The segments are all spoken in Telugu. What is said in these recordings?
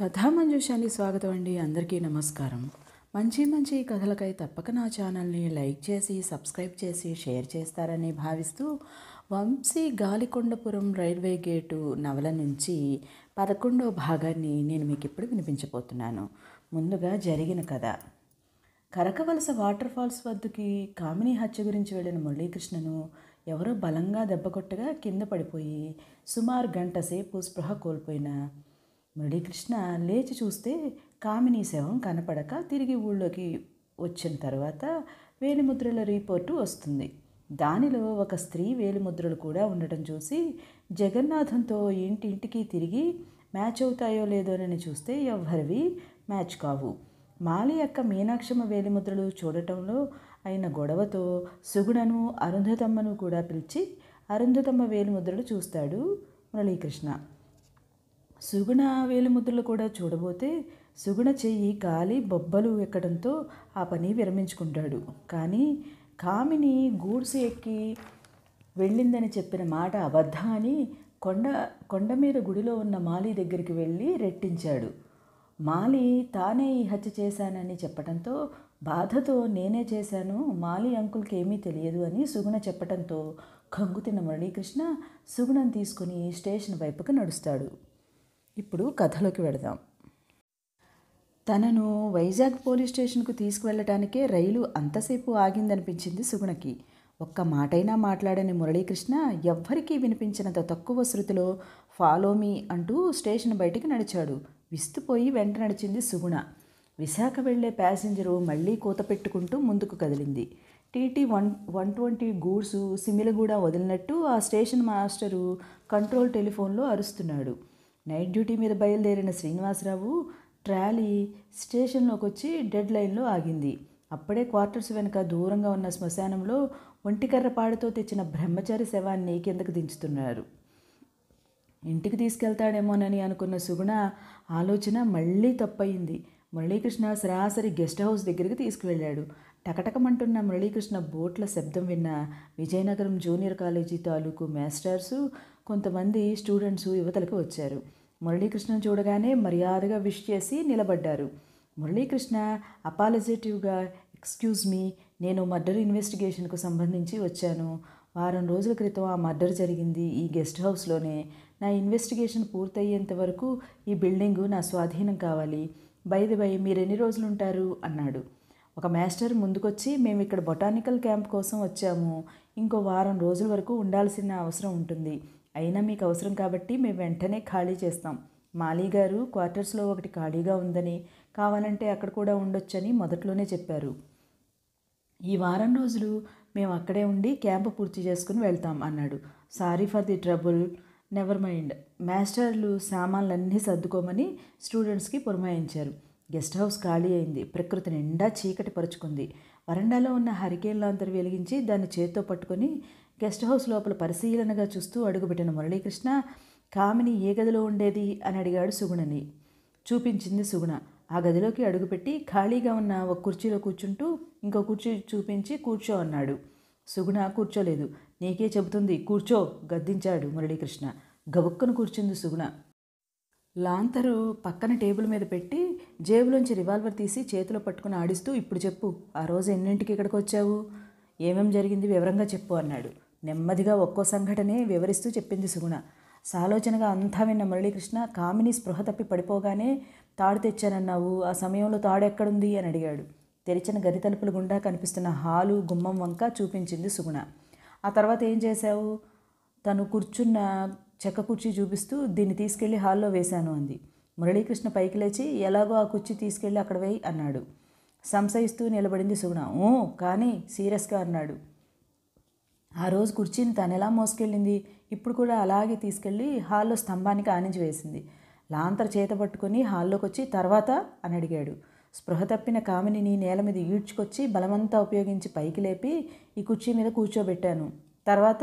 కథామంజుషానికి స్వాగతం అండి అందరికీ నమస్కారం మంచి మంచి కథలకై తప్పక నా ఛానల్ని లైక్ చేసి సబ్స్క్రైబ్ చేసి షేర్ చేస్తారని భావిస్తూ వంశీ గాలికొండపురం రైల్వే గేటు నవల నుంచి పదకొండో భాగాన్ని నేను మీకు ఇప్పుడు వినిపించబోతున్నాను ముందుగా జరిగిన కథ కరకవలస వాటర్ ఫాల్స్ వద్దకి కామిని హత్య గురించి వెళ్ళిన మురళీకృష్ణను ఎవరో బలంగా దెబ్బ కొట్టగా కింద పడిపోయి సుమారు గంట సేపు స్పృహ కోల్పోయిన మురళీ లేచి చూస్తే కామినీ శవం కనపడక తిరిగి ఊళ్ళోకి వచ్చిన తర్వాత వేలిముద్రల రిపోర్టు వస్తుంది దానిలో ఒక స్త్రీ వేలిముద్రలు కూడా ఉండటం చూసి జగన్నాథంతో ఇంటింటికి తిరిగి మ్యాచ్ అవుతాయో లేదోనని చూస్తే ఎవ్వరివి మ్యాచ్ కావు మాలి యొక్క మీనాక్షమ్మ వేలిముద్రలు చూడటంలో అయిన గొడవతో సుగుణను అరుంధతమ్మను కూడా పిలిచి అరుంధతమ్మ వేలిముద్రలు చూస్తాడు మురళీకృష్ణ సుగుణ వేలిముద్రలు కూడా చూడబోతే సుగుణ చెయ్యి కాలి బొబ్బలు ఎక్కడంతో ఆ పని విరమించుకుంటాడు కానీ కామిని గూడ్స్ ఎక్కి వెళ్ళిందని చెప్పిన మాట అబద్ధం అని కొండ కొండమీర గుడిలో ఉన్న మాలి దగ్గరికి వెళ్ళి రెట్టించాడు మాలి తానే ఈ హత్య చేశానని చెప్పడంతో బాధతో నేనే చేశాను మాలి అంకుల్కి ఏమీ తెలియదు అని సుగుణ చెప్పడంతో కంగుతిన్న మురళీకృష్ణ సుగుణం తీసుకుని స్టేషన్ వైపుకు నడుస్తాడు ఇప్పుడు కథలోకి వెడదాం తనను వైజాగ్ పోలీస్ స్టేషన్కు తీసుకువెళ్ళటానికే రైలు అంతసేపు ఆగిందనిపించింది సుగుణకి ఒక్క మాటైనా మాట్లాడని మురళీకృష్ణ ఎవ్వరికీ వినిపించినంత తక్కువ శృతిలో ఫాలో మీ అంటూ స్టేషన్ బయటికి నడిచాడు విస్తుపోయి వెంట నడిచింది సుగుణ విశాఖ వెళ్లే ప్యాసింజరు మళ్లీ కూత పెట్టుకుంటూ ముందుకు కదిలింది TT one one twenty goods Simalaguda వదిలినట్టు ఆ స్టేషన్ మాస్టరు కంట్రోల్ టెలిఫోన్లో అరుస్తున్నాడు నైట్ డ్యూటీ మీద బయలుదేరిన శ్రీనివాసరావు ట్రాలీ స్టేషన్లోకి వచ్చి డెడ్ లైన్లో ఆగింది అప్పుడే క్వార్టర్స్ వెనుక దూరంగా ఉన్న శ్మశానంలో ఒంటికర్ర పాడుతో తెచ్చిన బ్రహ్మచారి శవాన్ని కిందకు దించుతున్నారు ఇంటికి తీసుకెళ్తాడేమోనని అనుకున్న సుగుణ ఆలోచన మళ్ళీ తప్పయింది మురళీకృష్ణ సరాసరి గెస్ట్ హౌస్ దగ్గరికి తీసుకువెళ్ళాడు టకటకమంటున్న మురళీకృష్ణ బోట్ల శబ్దం విన్న విజయనగరం జూనియర్ కాలేజీ తాలూకు మాస్టర్సు కొంతమంది స్టూడెంట్స్ యువతలకు వచ్చారు మురళీకృష్ణను చూడగానే మర్యాదగా విష్ చేసి నిలబడ్డారు మురళీకృష్ణ అపాలజేటివ్గా ఎక్స్క్యూజ్ మీ నేను మర్డర్ ఇన్వెస్టిగేషన్కు సంబంధించి వచ్చాను వారం రోజుల క్రితం ఆ మర్డర్ జరిగింది ఈ గెస్ట్ హౌస్లోనే నా ఇన్వెస్టిగేషన్ పూర్తయ్యేంత వరకు ఈ బిల్డింగు నా స్వాధీనం కావాలి బైది బై మీరు ఎన్ని రోజులు ఉంటారు అన్నాడు ఒక మాస్టర్ ముందుకొచ్చి మేము ఇక్కడ బొటానికల్ క్యాంప్ కోసం వచ్చాము ఇంకో వారం రోజుల వరకు ఉండాల్సిన అవసరం ఉంటుంది అయినా మీకు అవసరం కాబట్టి మేము వెంటనే ఖాళీ చేస్తాం మాలీ గారు క్వార్టర్స్లో ఒకటి ఖాళీగా ఉందని కావాలంటే అక్కడ కూడా ఉండొచ్చని మొదట్లోనే చెప్పారు ఈ వారం రోజులు మేము అక్కడే ఉండి క్యాంప్ పూర్తి చేసుకుని వెళ్తాం అన్నాడు sorry for the trouble never mind మాస్టర్లు సామాన్లన్నీ సర్దుకోమని స్టూడెంట్స్కి పురమాయించారు గెస్ట్ హౌస్ ఖాళీ అయింది ప్రకృతి నిండా చీకటి పరుచుకుంది వరండాలో ఉన్న హరికేన్ అందరు వెలిగించి దాన్ని చేత్తో పట్టుకొని గెస్ట్ హౌస్ లోపల పరిశీలనగా చూస్తూ అడుగుపెట్టిన మురళీకృష్ణ కామిని ఏ గదిలో ఉండేది అని అడిగాడు సుగుణని చూపించింది సుగుణ ఆ గదిలోకి అడుగుపెట్టి ఖాళీగా ఉన్న ఒక కుర్చీలో కూర్చుంటూ ఇంకో కుర్చీ చూపించి కూర్చో అన్నాడు సుగుణ కూర్చోలేదు నీకే చెబుతుంది కూర్చో గద్దించాడు మురళీకృష్ణ గబుక్కను కూర్చుంది సుగుణ లాంతరు పక్కన టేబుల్ మీద పెట్టి జేబులోంచి రివాల్వర్ తీసి చేతిలో పట్టుకుని ఆడిస్తూ ఇప్పుడు చెప్పు ఆ రోజు ఎన్నింటికి ఇక్కడికి వచ్చావు ఏమేం జరిగింది వివరంగా చెప్పు అన్నాడు నెమ్మదిగా ఒక్కో సంఘటనే వివరిస్తూ చెప్పింది సుగుణ సాలోచనగా అంతా విన్న మురళీకృష్ణ కామిని స్పృహ తప్పి పడిపోగానే తాడు తెచ్చానన్నావు ఆ సమయంలో తాడు ఎక్కడుంది అని అడిగాడు తెరిచిన గది తలుపుల గుండా కనిపిస్తున్న హాలు గుమ్మం వంక చూపించింది సుగుణ ఆ తర్వాత ఏం చేశావు తను కూర్చున్న చెక్క కుర్చీ చూపిస్తూ దీన్ని తీసుకెళ్లి హాల్లో వేశాను అంది మురళీకృష్ణ పైకి లేచి ఎలాగో ఆ కుర్చీ తీసుకెళ్ళి అక్కడ వేయి అన్నాడు సంశయిస్తూ నిలబడింది సుగుణ ఓ కానీ సీరియస్గా అన్నాడు ఆ రోజు కుర్చీని తను ఎలా మోసుకెళ్ళింది ఇప్పుడు కూడా అలాగే తీసుకెళ్ళి హాల్లో స్తంభానికి ఆనించి వేసింది లాంతర్ చేత పట్టుకుని హాల్లోకి వచ్చి తర్వాత అని అడిగాడు స్పృహ తప్పిన కామిని నేల మీద ఈడ్చుకొచ్చి బలమంతా ఉపయోగించి పైకి లేపి ఈ కుర్చీ మీద కూర్చోబెట్టాను తర్వాత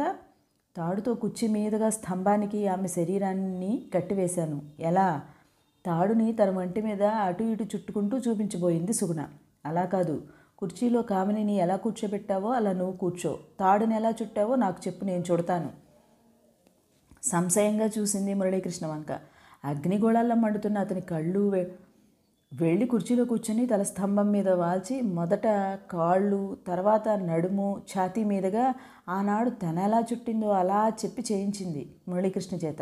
తాడుతో కుర్చీ మీదుగా స్తంభానికి ఆమె శరీరాన్ని కట్టివేశాను ఎలా తాడుని తన వంటి మీద అటు ఇటు చుట్టుకుంటూ చూపించబోయింది సుగుణ అలా కాదు కుర్చీలో కామినిని ఎలా కూర్చోబెట్టావో అలా నువ్వు కూర్చో తాడుని ఎలా చుట్టావో నాకు చెప్పు నేను చుడతాను సంశయంగా చూసింది మురళీకృష్ణ వంక అగ్నిగోళాల్లో మండుతున్న అతని కళ్ళు వెళ్ళి కుర్చీలో కూర్చొని తల స్తంభం మీద వాల్చి మొదట కాళ్ళు తర్వాత నడుము ఛాతీ మీదుగా ఆనాడు తన ఎలా చుట్టిందో అలా చెప్పి చేయించింది మురళీకృష్ణ చేత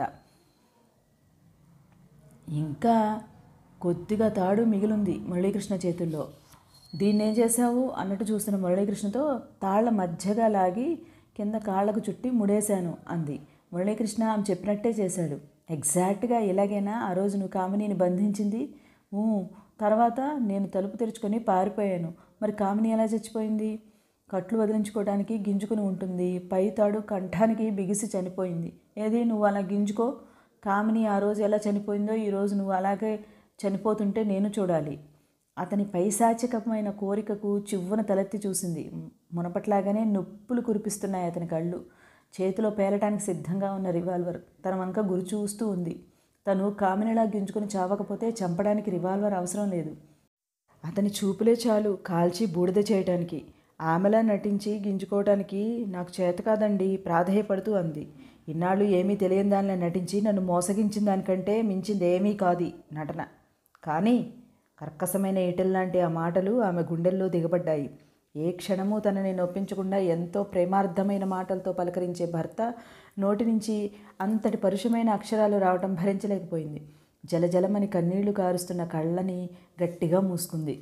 ఇంకా కొద్దిగా తాడు మిగిలింది మురళీకృష్ణ చేతుల్లో దీన్ని ఏం చేశావు అన్నట్టు చూసిన మురళీకృష్ణతో తాళ్ల మధ్యగా లాగి కింద కాళ్లకు చుట్టి ముడేశాను అంది మురళీకృష్ణ ఆమె చెప్పినట్టే చేశాడు ఎగ్జాక్ట్గా ఇలాగైనా ఆ రోజు నువ్వు కామినీని బంధించింది తర్వాత నేను తలుపు తెరుచుకొని పారిపోయాను మరి కామిని ఎలా చచ్చిపోయింది కట్లు వదిలించుకోవడానికి గింజుకుని ఉంటుంది పై తాడు కంఠానికి బిగిసి చనిపోయింది ఏది నువ్వు అలా గింజుకో కామిని ఆ రోజు ఎలా చనిపోయిందో ఈరోజు నువ్వు అలాగే చనిపోతుంటే నేను చూడాలి అతని పైశాచికమైన కోరికకు చివ్వున తలెత్తి చూసింది మునపట్లాగానే నొప్పులు కురిపిస్తున్నాయి అతని కళ్ళు చేతిలో పేలటానికి సిద్ధంగా ఉన్న రివాల్వర్ తన వంక గురి చూస్తూ ఉంది తను కామినలా గింజుకుని చావకపోతే చంపడానికి రివాల్వర్ అవసరం లేదు అతని చూపులే చాలు కాల్చి బూడిద చేయటానికి ఆమెలా నటించి గింజుకోవటానికి నాకు చేత కాదండి ప్రాధాయపడుతూ అంది ఇన్నాళ్ళు ఏమీ తెలియని దానిలో నటించి నన్ను మోసగించిన దానికంటే మించింది ఏమీ కాదు నటన కానీ కర్కశమైన లాంటి ఆ మాటలు ఆమె గుండెల్లో దిగబడ్డాయి ఏ క్షణమూ తనని నొప్పించకుండా ఎంతో ప్రేమార్థమైన మాటలతో పలకరించే భర్త నోటి నుంచి అంతటి పరుషమైన అక్షరాలు రావటం భరించలేకపోయింది జలజలమని కన్నీళ్లు కారుస్తున్న కళ్ళని గట్టిగా మూసుకుంది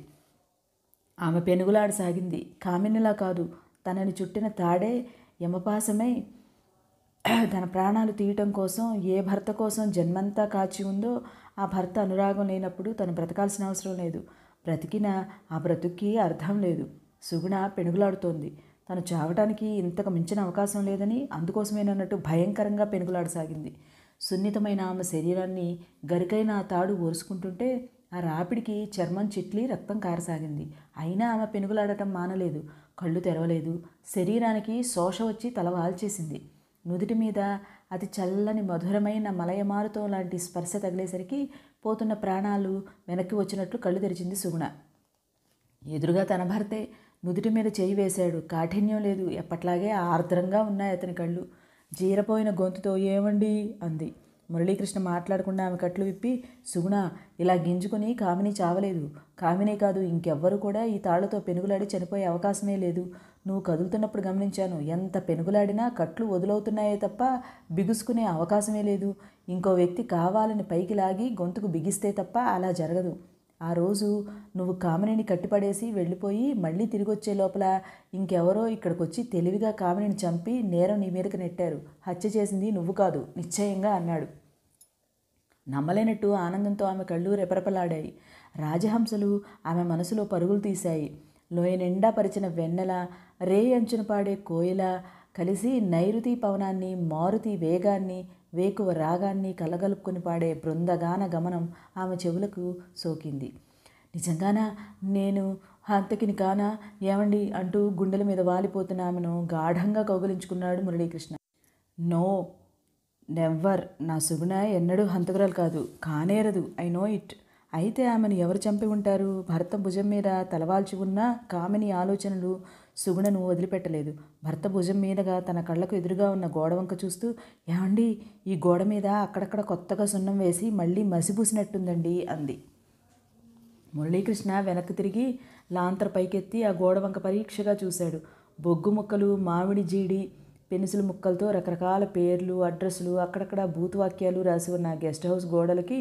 ఆమె పెనుగులాడసాగింది కామినిలా కాదు తనని చుట్టిన తాడే యమపాసమై తన ప్రాణాలు తీయటం కోసం ఏ భర్త కోసం జన్మంతా కాచి ఉందో ఆ భర్త అనురాగం లేనప్పుడు తను బ్రతకాల్సిన అవసరం లేదు బ్రతికిన ఆ బ్రతుక్కి అర్థం లేదు సుగుణ పెనుగులాడుతోంది తను చావటానికి ఇంతకు మించిన అవకాశం లేదని అందుకోసమేనన్నట్టు భయంకరంగా పెనుగులాడసాగింది సున్నితమైన ఆమె శరీరాన్ని గరికైన ఆ తాడు ఓరుసుకుంటుంటే ఆ రాపిడికి చర్మం చిట్లి రక్తం కారసాగింది అయినా ఆమె పెనుగులాడటం మానలేదు కళ్ళు తెరవలేదు శరీరానికి శోష వచ్చి తల వాల్చేసింది నుదుటి మీద అతి చల్లని మధురమైన మలయమారుతం లాంటి స్పర్శ తగిలేసరికి పోతున్న ప్రాణాలు వెనక్కి వచ్చినట్లు కళ్ళు తెరిచింది సుగుణ ఎదురుగా తన భర్తే నుదుటి మీద చేయి వేశాడు కాఠిన్యం లేదు ఎప్పట్లాగే ఆర్ద్రంగా ఉన్నాయి అతని కళ్ళు జీరపోయిన గొంతుతో ఏమండి అంది మురళీకృష్ణ మాట్లాడకుండా ఆమె కట్లు విప్పి సుగుణ ఇలా గింజుకుని కామిని చావలేదు కామినే కాదు ఇంకెవ్వరు కూడా ఈ తాళ్లతో పెనుగులాడి చనిపోయే అవకాశమే లేదు నువ్వు కదులుతున్నప్పుడు గమనించాను ఎంత పెనుగులాడినా కట్లు వదులవుతున్నాయే తప్ప బిగుసుకునే అవకాశమే లేదు ఇంకో వ్యక్తి కావాలని పైకి లాగి గొంతుకు బిగిస్తే తప్ప అలా జరగదు ఆ రోజు నువ్వు కామినిని కట్టిపడేసి వెళ్ళిపోయి మళ్ళీ తిరిగి వచ్చే లోపల ఇంకెవరో ఇక్కడికి వచ్చి తెలివిగా కామినిని చంపి నేరం నీ మీదకి నెట్టారు హత్య చేసింది నువ్వు కాదు నిశ్చయంగా అన్నాడు నమ్మలేనట్టు ఆనందంతో ఆమె కళ్ళు రెపరెపలాడాయి రాజహంసలు ఆమె మనసులో పరుగులు తీశాయి లోయ నిండా పరిచిన వెన్నెల రే అంచున పాడే కోయిల కలిసి నైరుతి పవనాన్ని మారుతి వేగాన్ని వేకువ రాగాన్ని కలగలుపుకొని పాడే బృందగాన గమనం ఆమె చెవులకు సోకింది నిజంగానా నేను హంతకిని కానా ఏమండి అంటూ గుండెల మీద వాలిపోతున్న ఆమెను గాఢంగా కౌగిలించుకున్నాడు మురళీకృష్ణ నో నెవ్వర్ నా సుగుణ ఎన్నడూ హంతకురాలు కాదు కానేరదు ఐ నో ఇట్ అయితే ఆమెను ఎవరు చంపి ఉంటారు భర్త భుజం మీద తలవాల్చి ఉన్న కామిని ఆలోచనలు సుగుణను వదిలిపెట్టలేదు భర్త భుజం మీదగా తన కళ్ళకు ఎదురుగా ఉన్న గోడ వంక చూస్తూ ఏమండి ఈ గోడ మీద అక్కడక్కడ కొత్తగా సున్నం వేసి మళ్ళీ మసిపూసినట్టుందండి అంది మురళీకృష్ణ వెనక్కి తిరిగి లాంతర్ పైకెత్తి ఆ గోడవంక పరీక్షగా చూశాడు బొగ్గు ముక్కలు మామిడి జీడి పెన్సిల్ ముక్కలతో రకరకాల పేర్లు అడ్రస్లు అక్కడక్కడ బూత్వాక్యాలు రాసి ఉన్న గెస్ట్ హౌస్ గోడలకి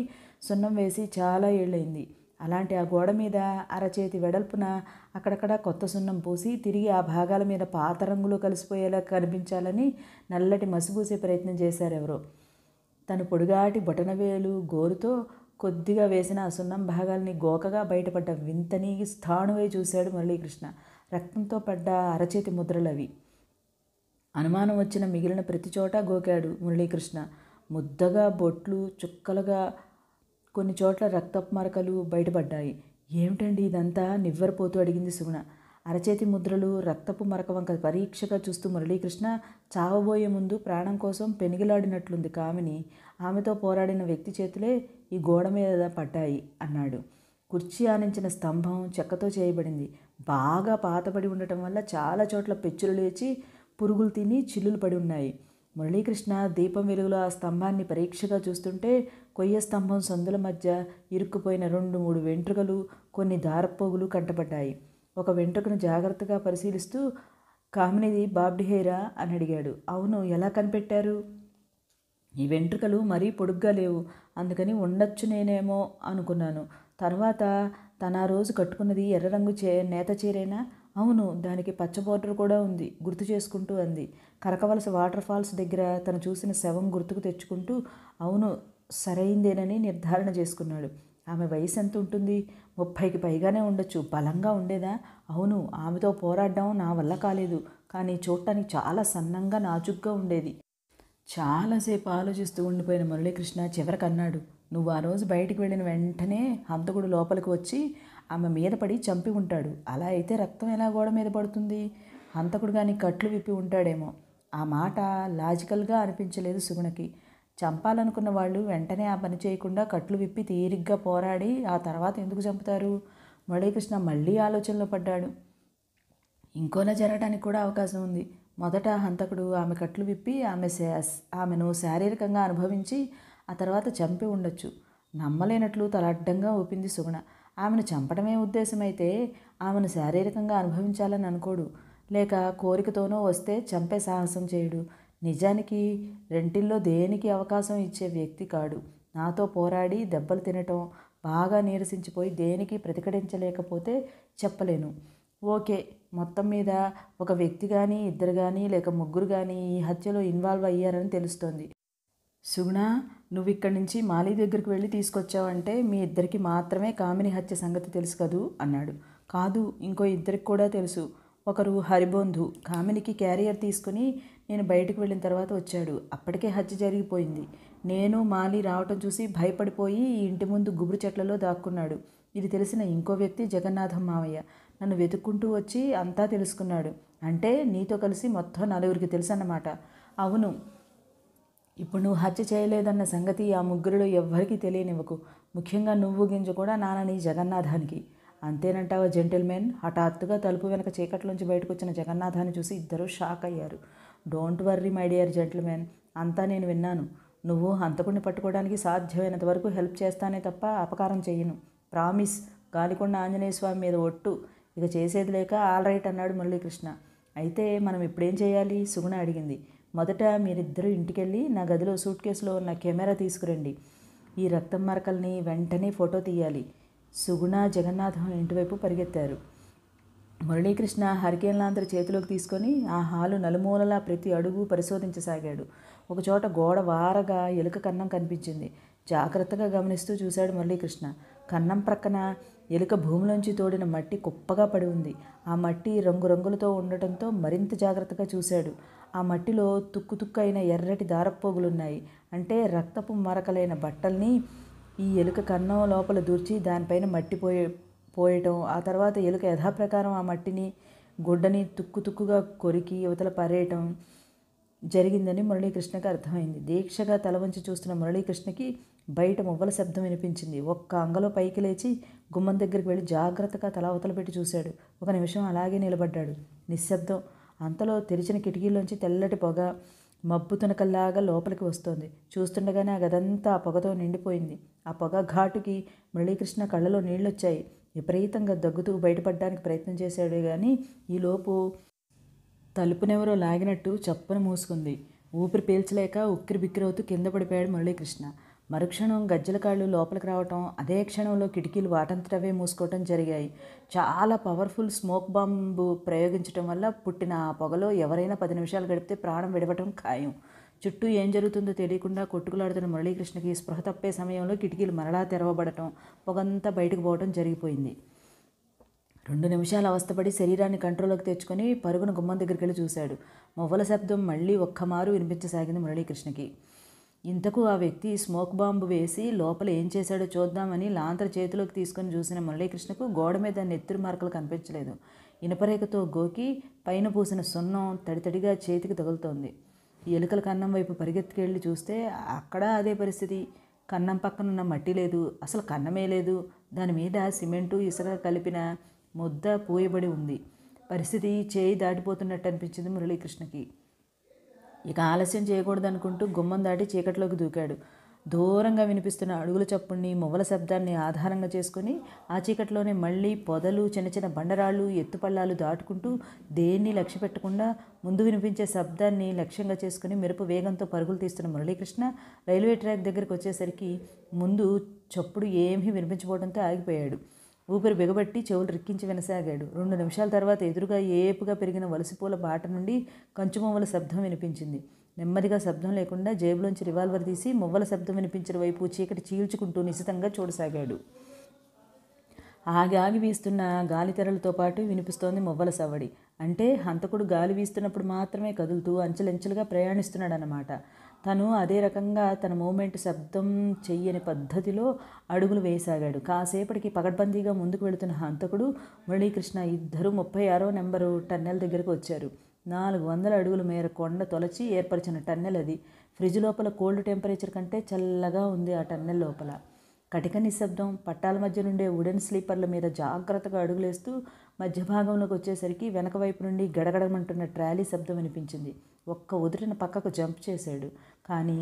సున్నం వేసి చాలా ఏళ్ళైంది అలాంటి ఆ గోడ మీద అరచేతి వెడల్పున అక్కడక్కడ కొత్త సున్నం పూసి తిరిగి ఆ భాగాల మీద పాత రంగులు కలిసిపోయేలా కనిపించాలని నల్లటి మసిపూసే ప్రయత్నం చేశారెవరో తను పొడుగాటి బొటనవేలు గోరుతో కొద్దిగా వేసిన ఆ సున్నం భాగాల్ని గోకగా బయటపడ్డ వింతని స్థాణువై చూశాడు మురళీకృష్ణ రక్తంతో పడ్డ అరచేతి ముద్రలవి అనుమానం వచ్చిన మిగిలిన ప్రతి చోట గోకాడు మురళీకృష్ణ ముద్దగా బొట్లు చుక్కలుగా కొన్ని చోట్ల రక్తపు మరకలు బయటపడ్డాయి ఏమిటండి ఇదంతా నివ్వరపోతూ అడిగింది సుగుణ అరచేతి ముద్రలు రక్తపు మరక వంక పరీక్షగా చూస్తూ మురళీకృష్ణ చావబోయే ముందు ప్రాణం కోసం పెనిగిలాడినట్లుంది కామిని ఆమెతో పోరాడిన వ్యక్తి చేతులే ఈ గోడ మీద పడ్డాయి అన్నాడు కుర్చీ ఆనించిన స్తంభం చెక్కతో చేయబడింది బాగా పాతబడి ఉండటం వల్ల చాలా చోట్ల పెచ్చులు లేచి పురుగులు తిని చిల్లులు పడి ఉన్నాయి మురళీకృష్ణ దీపం వెలుగులో ఆ స్తంభాన్ని పరీక్షగా చూస్తుంటే కొయ్య స్తంభం సందుల మధ్య ఇరుక్కుపోయిన రెండు మూడు వెంట్రుకలు కొన్ని దారపోగులు కంటపడ్డాయి ఒక వెంట్రుకను జాగ్రత్తగా పరిశీలిస్తూ కామినిది బాబ్డిహేరా అని అడిగాడు అవును ఎలా కనిపెట్టారు ఈ వెంట్రుకలు మరీ పొడుగ్గా లేవు అందుకని ఉండొచ్చు నేనేమో అనుకున్నాను తర్వాత తన రోజు కట్టుకున్నది ఎర్ర రంగు చే నేత చీరేనా అవును దానికి పచ్చ బార్డర్ కూడా ఉంది గుర్తు చేసుకుంటూ అంది కరకవలస వాటర్ ఫాల్స్ దగ్గర తను చూసిన శవం గుర్తుకు తెచ్చుకుంటూ అవును సరైందేనని నిర్ధారణ చేసుకున్నాడు ఆమె వయసు ఎంత ఉంటుంది ముప్పైకి పైగానే ఉండొచ్చు బలంగా ఉండేదా అవును ఆమెతో పోరాడడం నా వల్ల కాలేదు కానీ చూడటానికి చాలా సన్నంగా నాజుగ్గా ఉండేది చాలాసేపు ఆలోచిస్తూ ఉండిపోయిన మురళీకృష్ణ చివరికి అన్నాడు నువ్వు ఆ రోజు బయటికి వెళ్ళిన వెంటనే హంతకుడు లోపలికి వచ్చి ఆమె మీద పడి చంపి ఉంటాడు అలా అయితే రక్తం ఎలా గోడ మీద పడుతుంది హంతకుడు కానీ కట్లు విప్పి ఉంటాడేమో ఆ మాట లాజికల్గా అనిపించలేదు సుగుణకి చంపాలనుకున్న వాళ్ళు వెంటనే ఆ పని చేయకుండా కట్లు విప్పి తీరిగ్గా పోరాడి ఆ తర్వాత ఎందుకు చంపుతారు మురళీకృష్ణ మళ్ళీ ఆలోచనలో పడ్డాడు ఇంకోలా జరగడానికి కూడా అవకాశం ఉంది మొదట హంతకుడు ఆమె కట్లు విప్పి ఆమె ఆమెను శారీరకంగా అనుభవించి ఆ తర్వాత చంపి ఉండొచ్చు నమ్మలేనట్లు తల అడ్డంగా ఊపింది సుగుణ ఆమెను చంపడమే ఉద్దేశమైతే ఆమెను శారీరకంగా అనుభవించాలని అనుకోడు లేక కోరికతోనో వస్తే చంపే సాహసం చేయడు నిజానికి రెంటిల్లో దేనికి అవకాశం ఇచ్చే వ్యక్తి కాడు నాతో పోరాడి దెబ్బలు తినటం బాగా నీరసించిపోయి దేనికి ప్రతిఘటించలేకపోతే చెప్పలేను ఓకే మొత్తం మీద ఒక వ్యక్తి కానీ ఇద్దరు కానీ లేక ముగ్గురు కానీ ఈ హత్యలో ఇన్వాల్వ్ అయ్యారని తెలుస్తోంది సుగుణ నువ్వు ఇక్కడి నుంచి మాలి దగ్గరికి వెళ్ళి తీసుకొచ్చావంటే మీ ఇద్దరికి మాత్రమే కామిని హత్య సంగతి తెలుసు కదూ అన్నాడు కాదు ఇంకో ఇద్దరికి కూడా తెలుసు ఒకరు హరిబోంధు కామినికి క్యారియర్ తీసుకుని నేను బయటకు వెళ్ళిన తర్వాత వచ్చాడు అప్పటికే హత్య జరిగిపోయింది నేను మాలి రావటం చూసి భయపడిపోయి ఈ ఇంటి ముందు గుబురు చెట్లలో దాక్కున్నాడు ఇది తెలిసిన ఇంకో వ్యక్తి జగన్నాథం మావయ్య నన్ను వెతుక్కుంటూ వచ్చి అంతా తెలుసుకున్నాడు అంటే నీతో కలిసి మొత్తం నలుగురికి తెలుసన్నమాట అవును ఇప్పుడు నువ్వు హత్య చేయలేదన్న సంగతి ఆ ముగ్గురిలో ఎవ్వరికీ తెలియనివ్వకు ముఖ్యంగా నువ్వు గింజ కూడా నానని జగన్నాథానికి అంతేనంటావా జెంటిల్మెన్ హఠాత్తుగా తలుపు వెనక చీకట్లోంచి బయటకు వచ్చిన జగన్నాథాన్ని చూసి ఇద్దరూ షాక్ అయ్యారు don't worry my dear gentlemen అంతా నేను విన్నాను నువ్వు హంతకుడిని పట్టుకోవడానికి సాధ్యమైనంత వరకు హెల్ప్ చేస్తానే తప్ప అపకారం చేయను ప్రామిస్ గాలికొండ ఆంజనేయ స్వామి మీద ఒట్టు ఇక చేసేది లేక ఆల్ రైట్ అన్నాడు మురళీకృష్ణ అయితే మనం ఇప్పుడేం చేయాలి సుగుణ అడిగింది మొదట మీరిద్దరూ ఇంటికెళ్ళి నా గదిలో సూట్ కేసులో ఉన్న కెమెరా తీసుకురండి ఈ రక్తం మరకల్ని వెంటనే ఫోటో తీయాలి సుగుణ జగన్నాథం ఇంటివైపు పరిగెత్తారు మురళీకృష్ణ హరికేన్లాంతరి చేతిలోకి తీసుకొని ఆ హాలు నలుమూలలా ప్రతి అడుగు పరిశోధించసాగాడు ఒకచోట గోడ వారగా ఎలుక కన్నం కనిపించింది జాగ్రత్తగా గమనిస్తూ చూశాడు మురళీకృష్ణ కన్నం ప్రక్కన ఎలుక భూమిలోంచి తోడిన మట్టి కుప్పగా పడి ఉంది ఆ మట్టి రంగురంగులతో ఉండటంతో మరింత జాగ్రత్తగా చూశాడు ఆ మట్టిలో తుక్కుతుక్కైన ఎర్రటి దారపోగులున్నాయి అంటే రక్తపు మరకలైన బట్టల్ని ఈ ఎలుక కన్నం లోపల దూర్చి దానిపైన మట్టి పోయే పోయటం ఆ తర్వాత ఎలుక యథాప్రకారం ఆ మట్టిని గుడ్డని తుక్కుతుక్కుగా కొరికి యువతల పరేయటం జరిగిందని మురళీకృష్ణకి అర్థమైంది దీక్షగా తల వంచి చూస్తున్న మురళీకృష్ణకి బయట మువ్వల శబ్దం వినిపించింది ఒక్క అంగలో పైకి లేచి గుమ్మం దగ్గరికి వెళ్ళి జాగ్రత్తగా తల అవతల పెట్టి చూశాడు ఒక నిమిషం అలాగే నిలబడ్డాడు నిశ్శబ్దం అంతలో తెరిచిన కిటికీలోంచి తెల్లటి పొగ మబ్బు తునకల్లాగా లోపలికి వస్తోంది చూస్తుండగానే ఆ గదంతా ఆ పొగతో నిండిపోయింది ఆ పొగ ఘాటుకి మురళీకృష్ణ కళ్ళలో నీళ్ళొచ్చాయి విపరీతంగా దగ్గుతూ బయటపడడానికి ప్రయత్నం చేశాడు కానీ ఈలోపు తలుపునెవరో లాగినట్టు చప్పున మూసుకుంది ఊపిరి పీల్చలేక ఉక్కిరి బిక్కిరవుతూ కింద పడిపోయాడు మురళీకృష్ణ మరుక్షణం గజ్జల కాళ్ళు లోపలికి రావటం అదే క్షణంలో కిటికీలు వాటంతటవే మూసుకోవటం జరిగాయి చాలా పవర్ఫుల్ స్మోక్ బాంబు ప్రయోగించటం వల్ల పుట్టిన ఆ పొగలో ఎవరైనా పది నిమిషాలు గడిపితే ప్రాణం విడవటం ఖాయం చుట్టూ ఏం జరుగుతుందో తెలియకుండా కొట్టుకులాడుతున్న మురళీకృష్ణకి స్పృహ తప్పే సమయంలో కిటికీలు మరలా తెరవబడటం పొగంతా బయటకు పోవడం జరిగిపోయింది రెండు నిమిషాలు అవస్థపడి శరీరాన్ని కంట్రోల్లోకి తెచ్చుకొని పరుగున గుమ్మం దగ్గరికి వెళ్ళి చూశాడు మొవ్వల శబ్దం మళ్ళీ ఒక్కమారు వినిపించసాగింది మురళీకృష్ణకి ఇంతకు ఆ వ్యక్తి స్మోక్ బాంబు వేసి లోపల ఏం చేశాడో చూద్దామని లాంతర చేతిలోకి తీసుకొని చూసిన మురళీకృష్ణకు గోడ మీద నెత్తురు మార్కలు కనిపించలేదు ఇనపరేఖతో గోకి పైన పూసిన సున్నం తడితడిగా చేతికి తగులుతోంది ఎలుకల కన్నం వైపు పరిగెత్తుకెళ్ళి చూస్తే అక్కడ అదే పరిస్థితి కన్నం పక్కన ఉన్న మట్టి లేదు అసలు కన్నమే లేదు దాని మీద సిమెంటు ఇసుక కలిపిన ముద్ద పూయబడి ఉంది పరిస్థితి చేయి దాటిపోతున్నట్టు అనిపించింది మురళీకృష్ణకి ఇక ఆలస్యం చేయకూడదనుకుంటూ గుమ్మం దాటి చీకట్లోకి దూకాడు దూరంగా వినిపిస్తున్న అడుగుల చప్పుడిని మువ్వల శబ్దాన్ని ఆధారంగా చేసుకుని ఆ చీకట్లోనే మళ్ళీ పొదలు చిన్న చిన్న బండరాళ్ళు ఎత్తుపల్లాలు దాటుకుంటూ దేన్ని లక్ష్య పెట్టకుండా ముందు వినిపించే శబ్దాన్ని లక్ష్యంగా చేసుకుని మెరుపు వేగంతో పరుగులు తీస్తున్న మురళీకృష్ణ రైల్వే ట్రాక్ దగ్గరికి వచ్చేసరికి ముందు చప్పుడు ఏమీ వినిపించబోవడంతో ఆగిపోయాడు ఊపిరి బిగబట్టి చెవులు రిక్కించి వినసాగాడు రెండు నిమిషాల తర్వాత ఎదురుగా ఏపుగా పెరిగిన వలసిపూల బాట నుండి కంచుమొవ్వల శబ్దం వినిపించింది నెమ్మదిగా శబ్దం లేకుండా జేబులోంచి రివాల్వర్ తీసి మువ్వల శబ్దం వినిపించిన వైపు చీకటి చీల్చుకుంటూ నిశితంగా చూడసాగాడు ఆగి ఆగి వీస్తున్న గాలి తెరలతో పాటు వినిపిస్తోంది మువ్వల సవడి అంటే హంతకుడు గాలి వీస్తున్నప్పుడు మాత్రమే కదులుతూ అంచెలంచెలుగా ప్రయాణిస్తున్నాడన్నమాట తను అదే రకంగా తన మూమెంట్ శబ్దం చెయ్యని పద్ధతిలో అడుగులు వేయసాగాడు కాసేపటికి పగడ్బందీగా ముందుకు వెళుతున్న హంతకుడు మురళీకృష్ణ ఇద్దరు ముప్పై ఆరో నెంబరు టన్నెల్ దగ్గరకు వచ్చారు నాలుగు వందల అడుగుల మేర కొండ తొలచి ఏర్పరిచిన టన్నెల్ అది ఫ్రిడ్జ్ లోపల కోల్డ్ టెంపరేచర్ కంటే చల్లగా ఉంది ఆ టన్నెల్ లోపల కటిక నిశ్శబ్దం పట్టాల మధ్య నుండే వుడెన్ స్లీపర్ల మీద జాగ్రత్తగా అడుగులేస్తూ మధ్య భాగంలోకి వచ్చేసరికి వెనక వైపు నుండి గడగడమంటున్న ట్రాలీ శబ్దం వినిపించింది ఒక్క ఉదిరిన పక్కకు జంప్ చేశాడు కానీ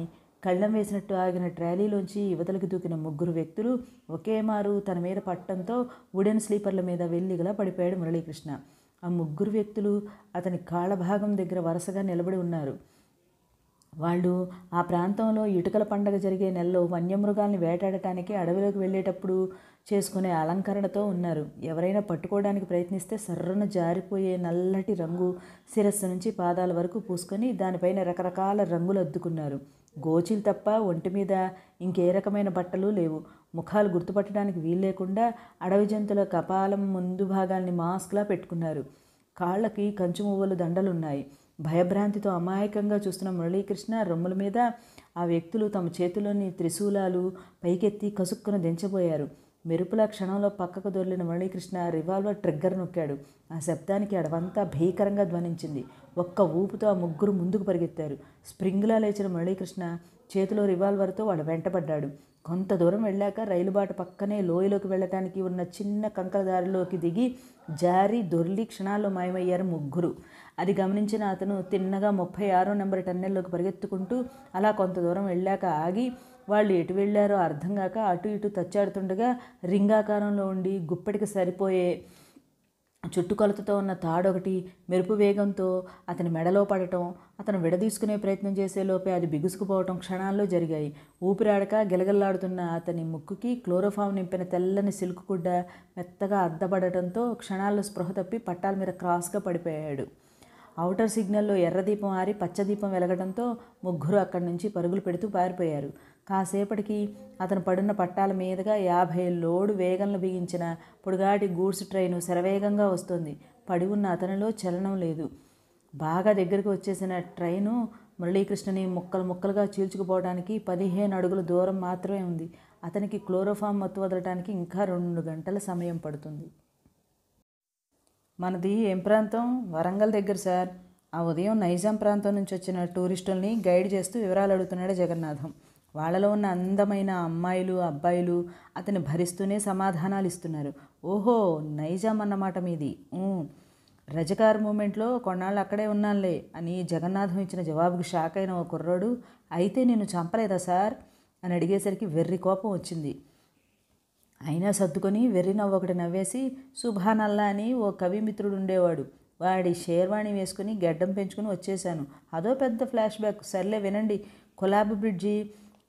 కళ్ళం వేసినట్టు ఆగిన ట్రాలీలోంచి యువతలకు దూకిన ముగ్గురు వ్యక్తులు ఒకే మారు తన మీద పట్టడంతో వుడెన్ స్లీపర్ల మీద వెళ్ళిగలా పడిపోయాడు మురళీకృష్ణ ఆ ముగ్గురు వ్యక్తులు అతని కాళ్ళ భాగం దగ్గర వరుసగా నిలబడి ఉన్నారు వాళ్ళు ఆ ప్రాంతంలో ఇటుకల పండగ జరిగే నెలలో వన్యమృగాల్ని వేటాడటానికి అడవిలోకి వెళ్ళేటప్పుడు చేసుకునే అలంకరణతో ఉన్నారు ఎవరైనా పట్టుకోవడానికి ప్రయత్నిస్తే సర్రను జారిపోయే నల్లటి రంగు శిరస్సు నుంచి పాదాల వరకు పూసుకొని దానిపైన రకరకాల రంగులు అద్దుకున్నారు గోచిలు తప్ప ఒంటి మీద ఇంకే రకమైన బట్టలు లేవు ముఖాలు గుర్తుపట్టడానికి వీలు లేకుండా అడవి జంతువుల కపాలం ముందు భాగాల్ని మాస్క్లా పెట్టుకున్నారు కాళ్ళకి కంచుమువ్వలు దండలున్నాయి భయభ్రాంతితో అమాయకంగా చూస్తున్న మురళీకృష్ణ రొమ్ముల మీద ఆ వ్యక్తులు తమ చేతిలోని త్రిశూలాలు పైకెత్తి కసుక్కును దించబోయారు మెరుపుల క్షణంలో పక్కకు దొరిలిన మురళీకృష్ణ రివాల్వర్ ట్రిగ్గర్ నొక్కాడు ఆ శబ్దానికి అడవంతా భీకరంగా ధ్వనించింది ఒక్క ఊపుతో ఆ ముగ్గురు ముందుకు పరిగెత్తారు స్ప్రింగ్లా లేచిన మురళీకృష్ణ చేతిలో రివాల్వర్తో వాడు వెంటబడ్డాడు కొంత దూరం వెళ్ళాక రైలుబాటు పక్కనే లోయలోకి వెళ్ళటానికి ఉన్న చిన్న కంకరదారిలోకి దిగి జారి దొర్లి క్షణాల్లో మాయమయ్యారు ముగ్గురు అది గమనించిన అతను తిన్నగా ముప్పై ఆరో నెంబర్ టన్నెల్లోకి పరిగెత్తుకుంటూ అలా కొంత దూరం వెళ్ళాక ఆగి వాళ్ళు ఎటు వెళ్ళారో అర్థం కాక అటు ఇటు తచ్చాడుతుండగా రింగాకారంలో ఉండి గుప్పటికి సరిపోయే చుట్టుకొలతతో ఉన్న తాడొకటి మెరుపు వేగంతో అతని మెడలో పడటం అతను విడదీసుకునే ప్రయత్నం చేసే లోపే అది బిగుసుకుపోవటం క్షణాల్లో జరిగాయి ఊపిరాడక గిలగల్లాడుతున్న అతని ముక్కుకి క్లోరోఫామ్ నింపిన తెల్లని సిల్క్ గుడ్డ మెత్తగా అద్దపడటంతో క్షణాల్లో స్పృహ తప్పి పట్టాల మీద క్రాస్గా పడిపోయాడు ఔటర్ సిగ్నల్లో ఎర్రదీపం ఆరి పచ్చదీపం వెలగడంతో ముగ్గురు అక్కడి నుంచి పరుగులు పెడుతూ పారిపోయారు కాసేపటికి అతను పడున్న పట్టాల మీదుగా యాభై లోడు వేగంలో బిగించిన పొడిగాటి గూడ్స్ ట్రైను శరవేగంగా వస్తుంది పడి ఉన్న అతనిలో చలనం లేదు బాగా దగ్గరికి వచ్చేసిన ట్రైను మురళీకృష్ణని ముక్కలు ముక్కలుగా చీల్చుకుపోవడానికి పదిహేను అడుగుల దూరం మాత్రమే ఉంది అతనికి క్లోరోఫామ్ మత్తు వదలటానికి ఇంకా రెండు గంటల సమయం పడుతుంది మనది ఏం ప్రాంతం వరంగల్ దగ్గర సార్ ఆ ఉదయం నైజాం ప్రాంతం నుంచి వచ్చిన టూరిస్టుల్ని గైడ్ చేస్తూ వివరాలు అడుగుతున్నాడు జగన్నాథం వాళ్ళలో ఉన్న అందమైన అమ్మాయిలు అబ్బాయిలు అతను భరిస్తూనే సమాధానాలు ఇస్తున్నారు ఓహో నైజాం అన్నమాట మీది రజకార్ మూమెంట్లో కొన్నాళ్ళు అక్కడే ఉన్నానులే అని జగన్నాథం ఇచ్చిన జవాబుకి షాక్ అయిన ఓ కుర్రోడు అయితే నేను చంపలేదా సార్ అని అడిగేసరికి వెర్రి కోపం వచ్చింది అయినా సర్దుకొని వెర్రి నవ్వు ఒకటి నవ్వేసి సుభానల్లా అని ఓ కవిమిత్రుడు ఉండేవాడు వాడి షేర్వాణి వేసుకుని గడ్డం పెంచుకుని వచ్చేశాను అదో పెద్ద ఫ్లాష్ బ్యాక్ సర్లే వినండి కొలాబ్ బ్రిడ్జి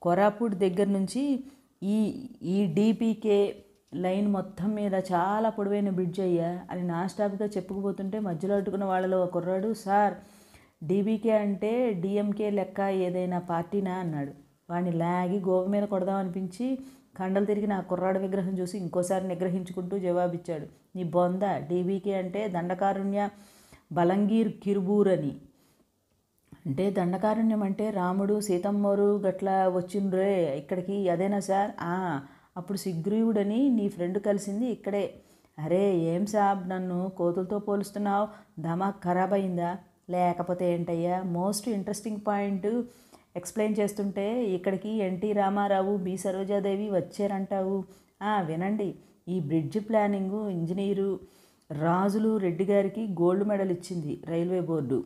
కొరాపూడ్ దగ్గర నుంచి ఈ ఈ డీపీకే లైన్ మొత్తం మీద చాలా పొడవైన బ్రిడ్జ్ అయ్యా అని నా స్టాప్గా చెప్పుకుపోతుంటే మధ్యలో అడ్డుకున్న వాళ్ళలో ఒక కుర్రాడు సార్ డీబీకే అంటే డిఎంకే లెక్క ఏదైనా పార్టీనా అన్నాడు వాడిని లాగి గోవ మీద కొడదాం అనిపించి కండలు తిరిగి నా కుర్రాడు విగ్రహం చూసి ఇంకోసారి నిగ్రహించుకుంటూ జవాబిచ్చాడు నీ బొంద డీబీకే అంటే దండకారుణ్య బలంగీర్ కిరుబూర్ అని అంటే దండకారుణ్యం అంటే రాముడు సీతమ్మరు గట్ల వచ్చిండ్రే ఇక్కడికి అదేనా సార్ అప్పుడు సిగ్రీవుడని నీ ఫ్రెండ్ కలిసింది ఇక్కడే అరే ఏం సాబ్ నన్ను కోతులతో పోలుస్తున్నావు ధమాక్ ఖరాబ్ అయిందా లేకపోతే ఏంటయ్యా మోస్ట్ ఇంట్రెస్టింగ్ పాయింట్ ఎక్స్ప్లెయిన్ చేస్తుంటే ఇక్కడికి ఎన్టీ రామారావు బి సరోజాదేవి వచ్చారంటావు వినండి ఈ bridge planning engineer Rajulu Reddy గారికి గోల్డ్ మెడల్ ఇచ్చింది రైల్వే బోర్డు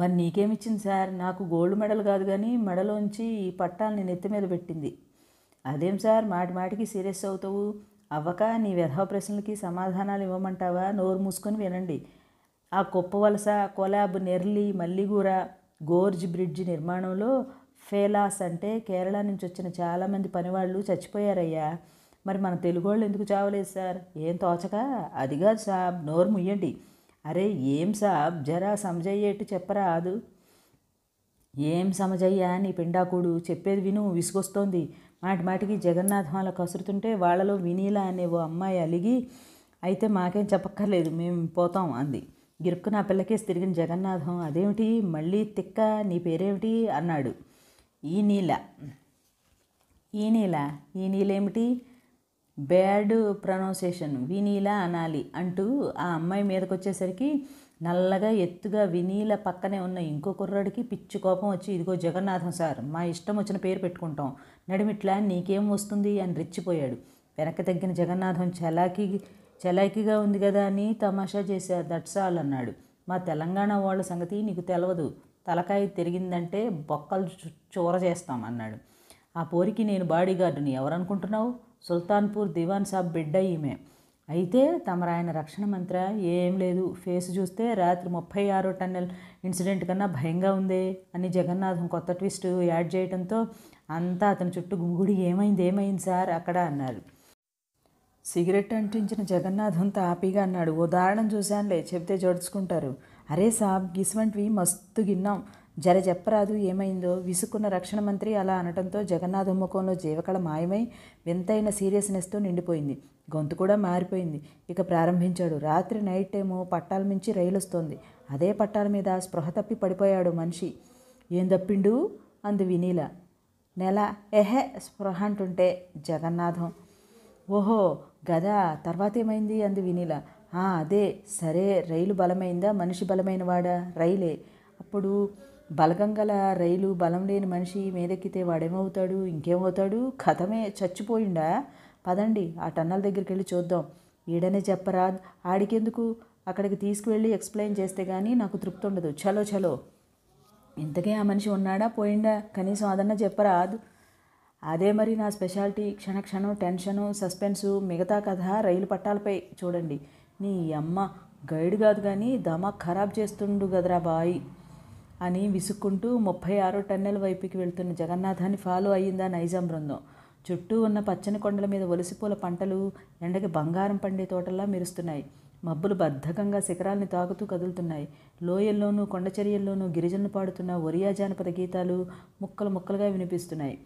మరి నీకేమిచ్చింది సార్ నాకు గోల్డ్ మెడల్ కాదు కానీ మెడలోంచి ఈ పట్టాలని నెత్తి మీద పెట్టింది అదేం సార్ మాటి మాటికి సీరియస్ అవుతావు అవ్వక నీ వ్యధవ ప్రశ్నలకి సమాధానాలు ఇవ్వమంటావా నోరు మూసుకొని వినండి ఆ కుప్పవలస కొలాబ్ నెర్లి మల్లిగూర గోర్జ్ బ్రిడ్జ్ నిర్మాణంలో ఫేలాస్ అంటే కేరళ నుంచి వచ్చిన చాలామంది పనివాళ్ళు చచ్చిపోయారయ్యా మరి మన తెలుగు వాళ్ళు ఎందుకు చావలేదు సార్ ఏం తోచక అదిగా సాబ్ నోరు ముయ్యండి అరే ఏం సాబ్ జరా సమజయ్యేట్టు చెప్పరాదు ఏం సమజయ్యా నీ పిండాకుడు చెప్పేది విను విసుగొస్తోంది మాటి మాటికి జగన్నాథ్ అలా కసురుతుంటే వాళ్ళలో వినీలా అనే ఓ అమ్మాయి అలిగి అయితే మాకేం చెప్పక్కర్లేదు మేము పోతాం అంది గిరుక్కున నా పిల్లకే తిరిగిన జగన్నాథం అదేమిటి మళ్ళీ తిక్క నీ పేరేమిటి అన్నాడు ఈ నీల ఈ నీల ఈ నీలేమిటి బ్యాడ్ ప్రొనౌన్సేషన్ వినీల అనాలి అంటూ ఆ అమ్మాయి మీదకి వచ్చేసరికి నల్లగా ఎత్తుగా వినీల పక్కనే ఉన్న ఇంకో కుర్రాడికి పిచ్చి కోపం వచ్చి ఇదిగో జగన్నాథం సార్ మా ఇష్టం వచ్చిన పేరు పెట్టుకుంటాం నడిమిట్లా నీకేం వస్తుంది అని రెచ్చిపోయాడు వెనక్కి తగ్గిన జగన్నాథం చలాకి చలాకీగా ఉంది కదా అని తమాషా చేశారు ఆల్ అన్నాడు మా తెలంగాణ వాళ్ళ సంగతి నీకు తెలవదు తలకాయ తిరిగిందంటే బొక్కలు చూర చేస్తాం అన్నాడు ఆ పోరికి నేను బాడీగార్డుని ఎవరనుకుంటున్నావు సుల్తాన్పూర్ దివాన్ సాబ్ బిడ్డ ఈమె అయితే తమరాయన రక్షణ మంత్ర ఏం లేదు ఫేస్ చూస్తే రాత్రి ముప్పై ఆరో టన్నెల్ ఇన్సిడెంట్ కన్నా భయంగా ఉందే అని జగన్నాథం కొత్త ట్విస్ట్ యాడ్ చేయడంతో అంతా అతని చుట్టూ గుంగుడి ఏమైంది ఏమైంది సార్ అక్కడ అన్నారు సిగరెట్ అంటించిన జగన్నాథం తాపీగా అన్నాడు ఉదాహరణ చూశానులే చెబితే జడుచుకుంటారు అరే సాబ్ గిసువంటివి మస్తు గిన్నాం జర చెప్పరాదు ఏమైందో విసుక్కున్న రక్షణ మంత్రి అలా అనటంతో జగన్నాథం ముఖంలో జీవకళ మాయమై వింతైన సీరియస్నెస్తో నిండిపోయింది గొంతు కూడా మారిపోయింది ఇక ప్రారంభించాడు రాత్రి నైట్ టైము పట్టాల మించి రైలు వస్తోంది అదే పట్టాల మీద స్పృహ తప్పి పడిపోయాడు మనిషి ఏం తప్పిండు అంది వినీల నెల ఎహె స్పృహ అంటుంటే జగన్నాథం ఓహో గదా తర్వాత ఏమైంది అంది వినీల అదే సరే రైలు బలమైందా మనిషి బలమైన వాడా రైలే అప్పుడు బలగం గల రైలు బలం లేని మనిషి మీదెక్కితే వాడేమవుతాడు ఇంకేమవుతాడు కథమే చచ్చిపోయిండా పదండి ఆ టన్నల్ దగ్గరికి వెళ్ళి చూద్దాం ఈడనే చెప్పరా ఆడికెందుకు అక్కడికి తీసుకువెళ్ళి ఎక్స్ప్లెయిన్ చేస్తే కానీ నాకు తృప్తి ఉండదు చలో చలో ఇంతకే ఆ మనిషి ఉన్నాడా పోయిండా కనీసం అదన్నా చెప్పరాదు అదే మరి నా స్పెషాలిటీ క్షణక్షణం టెన్షను సస్పెన్సు మిగతా కథ రైలు పట్టాలపై చూడండి నీ అమ్మ గైడ్ కాదు కానీ దమా ఖరాబ్ చేస్తుండు కదరా బాయ్ అని విసుక్కుంటూ ముప్పై ఆరో టన్నెల వైపుకి వెళ్తున్న జగన్నాథాన్ని ఫాలో అయ్యిందా నైజాం బృందం చుట్టూ ఉన్న పచ్చని కొండల మీద ఒలిసిపూల పంటలు ఎండకి బంగారం పండే తోటలా మెరుస్తున్నాయి మబ్బులు బద్ధకంగా శిఖరాల్ని తాగుతూ కదులుతున్నాయి లోయల్లోనూ కొండచరియల్లోనూ గిరిజనులు పాడుతున్న ఒరియా జానపద గీతాలు ముక్కలు ముక్కలుగా వినిపిస్తున్నాయి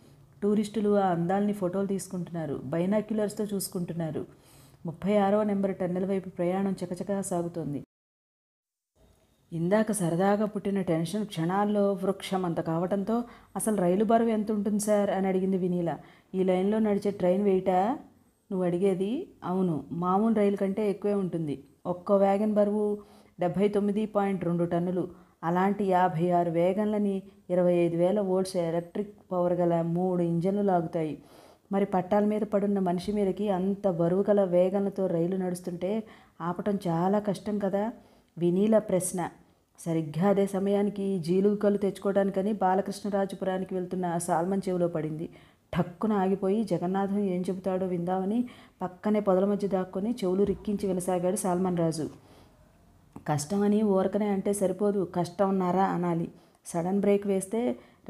టూరిస్టులు ఆ అందాల్ని ఫోటోలు తీసుకుంటున్నారు బైనాక్యులర్స్తో చూసుకుంటున్నారు ముప్పై ఆరవ నెంబర్ టన్నెల వైపు ప్రయాణం చకచకా సాగుతోంది ఇందాక సరదాగా పుట్టిన టెన్షన్ క్షణాల్లో వృక్షం అంత కావటంతో అసలు రైలు బరువు ఎంత ఉంటుంది సార్ అని అడిగింది వినీల ఈ లైన్లో నడిచే ట్రైన్ వెయిటా నువ్వు అడిగేది అవును మామూలు రైలు కంటే ఎక్కువే ఉంటుంది ఒక్క వ్యాగన్ బరువు డెబ్భై తొమ్మిది పాయింట్ రెండు టన్నులు అలాంటి యాభై ఆరు వేగన్లని ఇరవై ఐదు వేల వోల్ట్స్ ఎలక్ట్రిక్ పవర్ గల మూడు ఇంజన్లు లాగుతాయి మరి పట్టాల మీద పడున్న మనిషి మీదకి అంత బరువు గల వేగన్లతో రైలు నడుస్తుంటే ఆపటం చాలా కష్టం కదా వినీల ప్రశ్న సరిగ్గా అదే సమయానికి జీలుగుకలు తెచ్చుకోవడానికని బాలకృష్ణరాజపురానికి వెళ్తున్న సాల్మన్ చెవిలో పడింది ఠక్కున ఆగిపోయి జగన్నాథం ఏం చెబుతాడో విందామని పక్కనే పొదల మధ్య దాక్కొని చెవులు రిక్కించి వినసాగాడు సాల్మన్ రాజు కష్టం అని ఊరకనే అంటే సరిపోదు కష్టం ఉన్నారా అనాలి సడన్ బ్రేక్ వేస్తే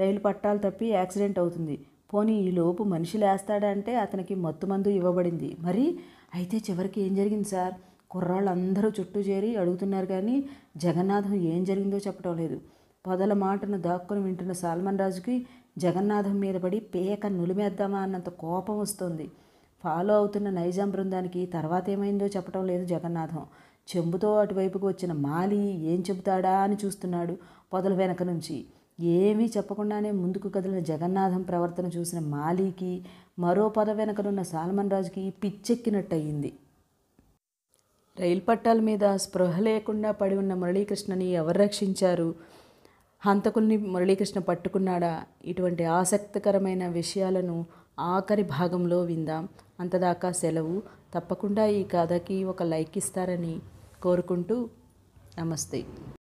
రైలు పట్టాలు తప్పి యాక్సిడెంట్ అవుతుంది పోనీ ఈలోపు మనిషి లేస్తాడంటే అతనికి మత్తుమందు ఇవ్వబడింది మరి అయితే చివరికి ఏం జరిగింది సార్ కుర్రాళ్ళు అందరూ చుట్టూ చేరి అడుగుతున్నారు కానీ జగన్నాథం ఏం జరిగిందో చెప్పడం లేదు పొదల మాటను దాక్కుని వింటున్న సాల్మన్ రాజుకి జగన్నాథం మీద పడి పేక నులిమేద్దామా అన్నంత కోపం వస్తుంది ఫాలో అవుతున్న నైజాం బృందానికి తర్వాత ఏమైందో చెప్పడం లేదు జగన్నాథం చెంబుతో అటువైపుకు వచ్చిన మాలి ఏం చెబుతాడా అని చూస్తున్నాడు పొదల వెనక నుంచి ఏమీ చెప్పకుండానే ముందుకు కదిలిన జగన్నాథం ప్రవర్తన చూసిన మాలీకి మరో పొద వెనకనున్న సాల్మన్ రాజుకి పిచ్చెక్కినట్టయింది రైలు పట్టాల మీద స్పృహ లేకుండా పడి ఉన్న మురళీకృష్ణని ఎవరు రక్షించారు హంతకుల్ని మురళీకృష్ణ పట్టుకున్నాడా ఇటువంటి ఆసక్తికరమైన విషయాలను ఆఖరి భాగంలో విందాం అంతదాకా సెలవు తప్పకుండా ఈ కథకి ఒక లైక్ ఇస్తారని కోరుకుంటూ నమస్తే